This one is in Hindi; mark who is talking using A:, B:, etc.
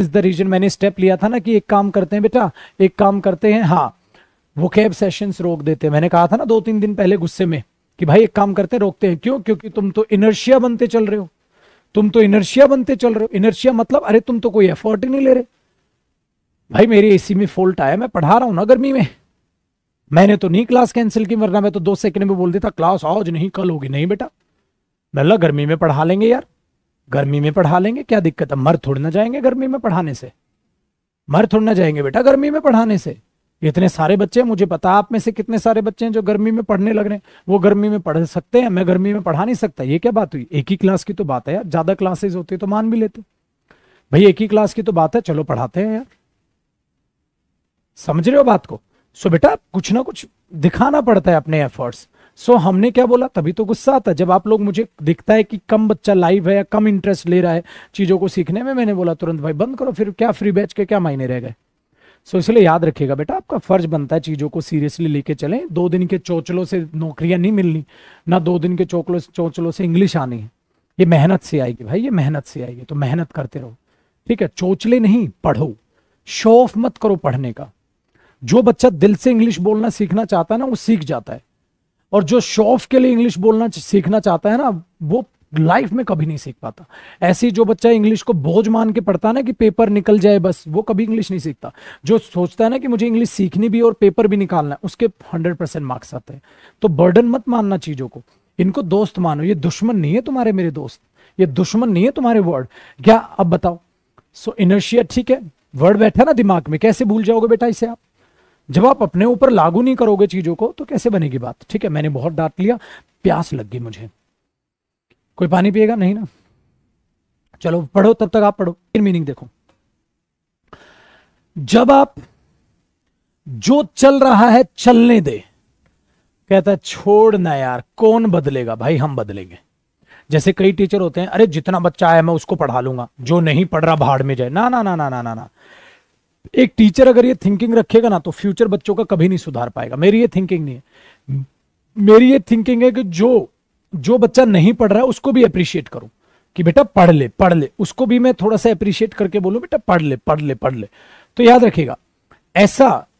A: इज द रीजन मैंने स्टेप लिया था ना कि एक काम करते हैं बेटा एक काम करते हैं हाँ वो कैब सेशन रोक देते हैं मैंने कहा था ना दो तीन दिन पहले गुस्से में कि भाई एक काम करते हैं रोकते हैं क्यों क्योंकि तुम तो इनर्शिया बनते चल रहे हो तुम तो इनर्शिया बनते चल रहे हो इनर्शिया मतलब अरे तुम तो कोई एफर्ट ही नहीं ले रहे भाई मेरी एसी में फॉल्ट आया मैं पढ़ा रहा हूं ना गर्मी में मैंने तो नहीं क्लास कैंसिल की वरना मैं तो दो सेकंड में बोल देता क्लास आज नहीं कल होगी नहीं बेटा मैं गर्मी में पढ़ा लेंगे यार गर्मी में पढ़ा लेंगे क्या दिक्कत है मर थोड़ ना जाएंगे गर्मी में पढ़ाने से मर थोड़ ना जाएंगे बेटा गर्मी में पढ़ाने से इतने सारे बच्चे हैं मुझे पता आप में से कितने सारे बच्चे हैं जो गर्मी में पढ़ने लग रहे हैं वो गर्मी में पढ़ सकते हैं मैं गर्मी में पढ़ा नहीं सकता ये क्या बात हुई एक ही क्लास की तो बात है यार ज्यादा क्लासेस होती है तो मान भी लेते भाई एक ही क्लास की तो बात है चलो पढ़ाते हैं यार समझ रहे हो बात को सो बेटा कुछ ना कुछ दिखाना पड़ता है अपने एफर्ट्स सो so, हमने क्या बोला तभी तो गुस्सा आता है जब आप लोग मुझे दिखता है कि कम बच्चा लाइव है या कम इंटरेस्ट ले रहा है चीज़ों को सीखने में मैंने बोला तुरंत भाई बंद करो फिर क्या फ्री बैच के क्या मायने रह गए सो so, इसलिए याद रखिएगा बेटा आपका फर्ज बनता है चीज़ों को सीरियसली लेके चलें दो दिन के चौचलों से नौकरियां नहीं मिलनी ना दो दिन के चौकलों चौचलों से इंग्लिश आनी है ये मेहनत से आएगी भाई ये मेहनत से आएगी तो मेहनत करते रहो ठीक है चौचले नहीं पढ़ो शो ऑफ मत करो पढ़ने का जो बच्चा दिल से इंग्लिश बोलना सीखना चाहता है ना वो सीख जाता है और जो शौफ के लिए इंग्लिश बोलना सीखना चाहता है ना वो लाइफ में कभी नहीं सीख पाता ऐसे जो बच्चा इंग्लिश को बोझ मान के पढ़ता है ना कि पेपर निकल जाए बस वो कभी इंग्लिश नहीं सीखता जो सोचता है ना कि मुझे इंग्लिश सीखनी भी और पेपर भी निकालना है उसके हंड्रेड परसेंट मार्क्स आते हैं तो बर्डन मत मानना चीज़ों को इनको दोस्त मानो ये दुश्मन नहीं है तुम्हारे मेरे दोस्त ये दुश्मन नहीं है तुम्हारे वर्ड क्या अब बताओ सो इनर्शिया ठीक है वर्ड बैठा ना दिमाग में कैसे भूल जाओगे बेटा इसे आप जब आप अपने ऊपर लागू नहीं करोगे चीजों को तो कैसे बनेगी बात ठीक है मैंने बहुत डांट लिया प्यास लग गई मुझे कोई पानी पिएगा नहीं ना चलो पढ़ो तब तक आप पढ़ो इन मीनिंग देखो जब आप जो चल रहा है चलने दे कहता है छोड़ ना यार कौन बदलेगा भाई हम बदलेंगे जैसे कई टीचर होते हैं अरे जितना बच्चा आया मैं उसको पढ़ा लूंगा जो नहीं पढ़ रहा भाड़ में जाए ना ना ना ना ना ना ना एक टीचर अगर ये थिंकिंग रखेगा ना तो फ्यूचर बच्चों का कभी नहीं सुधार पाएगा मेरी ये थिंकिंग नहीं है मेरी ये थिंकिंग है कि जो जो बच्चा नहीं पढ़ रहा है उसको भी अप्रिशिएट करूं कि बेटा पढ़ ले पढ़ ले उसको भी मैं थोड़ा सा अप्रिशिएट करके बोलूं बेटा पढ़ ले पढ़ ले पढ़ ले तो याद रखिएगा ऐसा